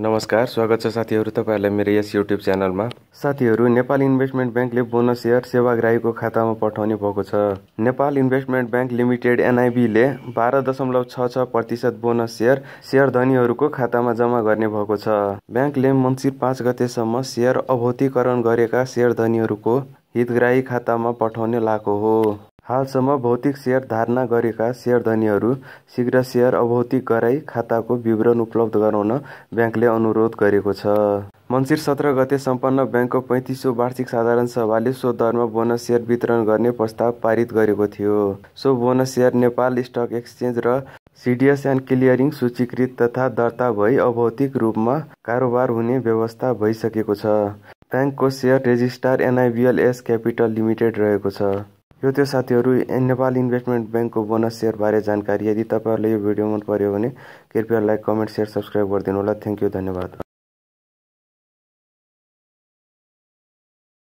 नमस्कार स्वागत छ साथीहरू तपाईँहरूलाई मेरो यस युट्युब च्यानलमा साथीहरू नेपाल इन्भेस्टमेन्ट ब्याङ्कले बोनस सेयर सेवाग्राहीको खातामा पठाउने भएको छ नेपाल इन्भेस्टमेन्ट ब्याङ्क लिमिटेड एनआइबीले बाह्र दशमलव छ छ प्रतिशत बोनस सेयर सेयर धनीहरूको खातामा जम्मा गर्ने भएको छ ब्याङ्कले मङ्सिर पाँच गतेसम्म सेयर अभौतीकरण गरेका सेयर धनीहरूको हितग्राही खातामा पठाउने लाएको हो हालसम्म भौतिक सेयर धारणा गरेका सेयरधनीहरू शीघ्र सेयर अभौतिक गराई खाताको विवरण उपलब्ध गराउन ब्याङ्कले अनुरोध गरेको छ मन्सिर सत्र गते सम्पन्न ब्याङ्कको पैँतिसौँ वार्षिक साधारण सभाले सो दरमा बोनस सेयर वितरण गर्ने प्रस्ताव पारित गरेको थियो सो bonus share Nepal stock exchange र सिडिएस एन्ड क्लियरिङ सूचीकृत तथा दर्ता भई अभौतिक रूपमा कारोबार हुने व्यवस्था भइसकेको छ ब्याङ्कको share registrar NIBL capital limited रहेको छ यो त्यो साथीहरू नेपाल इन्भेस्टमेन्ट ब्याङ्कको बोनस सेयरबारे जानकारी यदि तपाईँहरूले यो भिडियो मन पऱ्यो भने कृपया लाइक कमेन्ट सेयर सब्सक्राइब गरिदिनु होला थ्याङ्क यू धन्यवाद